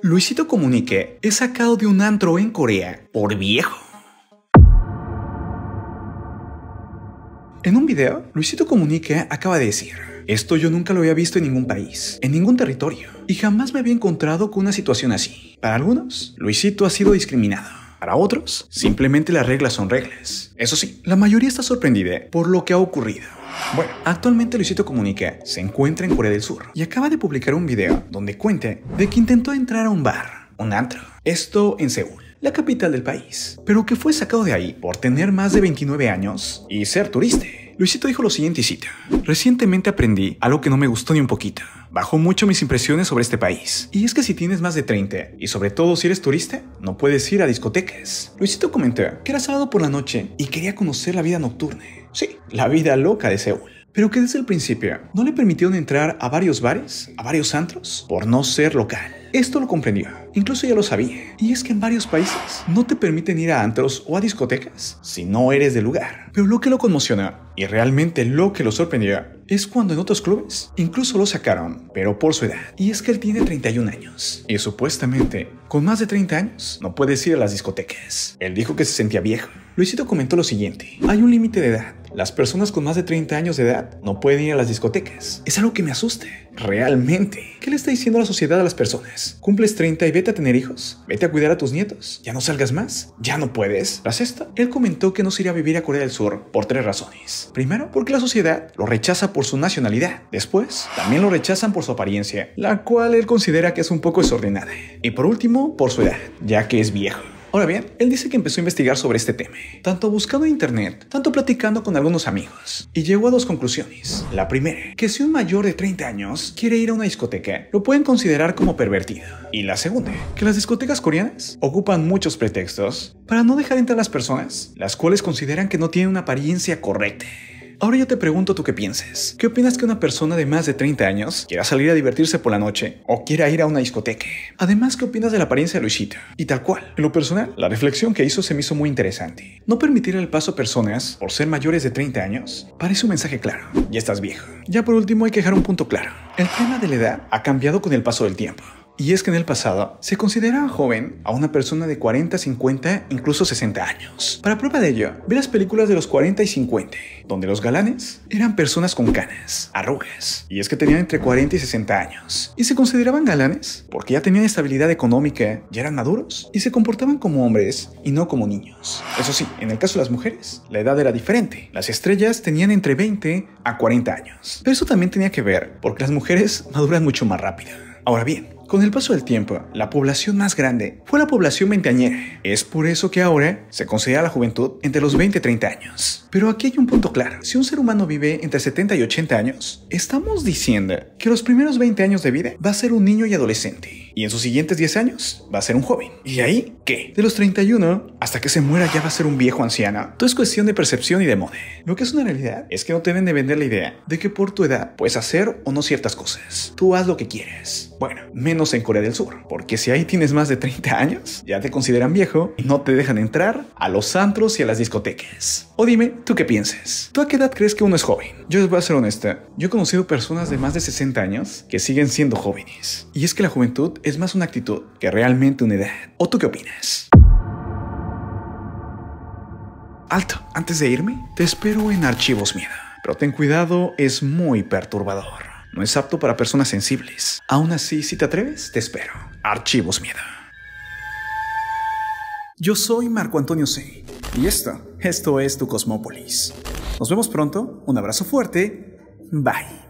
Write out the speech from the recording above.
Luisito Comunique es sacado de un antro en Corea por viejo. En un video, Luisito Comunique acaba de decir, esto yo nunca lo había visto en ningún país, en ningún territorio, y jamás me había encontrado con una situación así. Para algunos, Luisito ha sido discriminado. Para otros, simplemente las reglas son reglas. Eso sí, la mayoría está sorprendida por lo que ha ocurrido. Bueno, actualmente Luisito Comunica se encuentra en Corea del Sur y acaba de publicar un video donde cuenta de que intentó entrar a un bar, un antro, esto en Seúl la capital del país, pero que fue sacado de ahí por tener más de 29 años y ser turista. Luisito dijo lo siguiente cita, recientemente aprendí algo que no me gustó ni un poquito, bajó mucho mis impresiones sobre este país, y es que si tienes más de 30, y sobre todo si eres turista, no puedes ir a discotecas. Luisito comentó que era sábado por la noche y quería conocer la vida nocturna, Sí, la vida loca de Seúl. Pero que desde el principio no le permitieron entrar a varios bares, a varios antros, por no ser local. Esto lo comprendió Incluso ya lo sabía. Y es que en varios países no te permiten ir a antros o a discotecas si no eres del lugar. Pero lo que lo conmociona y realmente lo que lo sorprendió es cuando en otros clubes incluso lo sacaron, pero por su edad. Y es que él tiene 31 años. Y supuestamente, con más de 30 años, no puedes ir a las discotecas. Él dijo que se sentía viejo. Luisito comentó lo siguiente. Hay un límite de edad. Las personas con más de 30 años de edad no pueden ir a las discotecas. Es algo que me asuste Realmente. ¿Qué le está diciendo la sociedad a las personas? Cumples 30 y ve Vete a tener hijos, vete a cuidar a tus nietos, ya no salgas más, ya no puedes. Tras esto, él comentó que no se iría a vivir a Corea del Sur por tres razones. Primero, porque la sociedad lo rechaza por su nacionalidad. Después, también lo rechazan por su apariencia, la cual él considera que es un poco desordenada. Y por último, por su edad, ya que es viejo. Ahora bien, él dice que empezó a investigar sobre este tema, tanto buscando en internet, tanto platicando con algunos amigos, y llegó a dos conclusiones. La primera, que si un mayor de 30 años quiere ir a una discoteca, lo pueden considerar como pervertido. Y la segunda, que las discotecas coreanas ocupan muchos pretextos para no dejar entrar a las personas, las cuales consideran que no tienen una apariencia correcta. Ahora yo te pregunto tú qué pienses. ¿Qué opinas que una persona de más de 30 años quiera salir a divertirse por la noche o quiera ir a una discoteca? Además, ¿qué opinas de la apariencia de Luisita? Y tal cual. En lo personal, la reflexión que hizo se me hizo muy interesante. No permitir el paso a personas por ser mayores de 30 años parece un mensaje claro. Ya estás viejo. Ya por último hay que dejar un punto claro. El tema de la edad ha cambiado con el paso del tiempo. Y es que en el pasado se consideraba joven a una persona de 40, 50, incluso 60 años. Para prueba de ello, ve las películas de los 40 y 50, donde los galanes eran personas con canas, arrugas, y es que tenían entre 40 y 60 años. Y se consideraban galanes porque ya tenían estabilidad económica, ya eran maduros y se comportaban como hombres y no como niños. Eso sí, en el caso de las mujeres, la edad era diferente. Las estrellas tenían entre 20 a 40 años. Pero eso también tenía que ver porque las mujeres maduran mucho más rápido. Ahora bien, con el paso del tiempo, la población más grande fue la población veinteañera. Es por eso que ahora se considera la juventud entre los 20 y 30 años. Pero aquí hay un punto claro. Si un ser humano vive entre 70 y 80 años, estamos diciendo que los primeros 20 años de vida va a ser un niño y adolescente, y en sus siguientes 10 años va a ser un joven. ¿Y ahí qué? De los 31 hasta que se muera ya va a ser un viejo anciano. Todo es cuestión de percepción y de moda. Lo que es una realidad es que no te deben de vender la idea de que por tu edad puedes hacer o no ciertas cosas. Tú haz lo que quieres. Bueno, menos en Corea del Sur, porque si ahí tienes más de 30 años, ya te consideran viejo y no te dejan entrar a los antros y a las discotecas. O dime, ¿tú qué piensas? ¿Tú a qué edad crees que uno es joven? Yo les voy a ser honesta, yo he conocido personas de más de 60 años que siguen siendo jóvenes. Y es que la juventud es más una actitud que realmente una edad. ¿O tú qué opinas? Alto, antes de irme, te espero en Archivos Miedo. Pero ten cuidado, es muy perturbador. No es apto para personas sensibles. Aún así, si te atreves, te espero. Archivos Miedo. Yo soy Marco Antonio C y esto, esto es tu Cosmópolis. Nos vemos pronto, un abrazo fuerte, bye.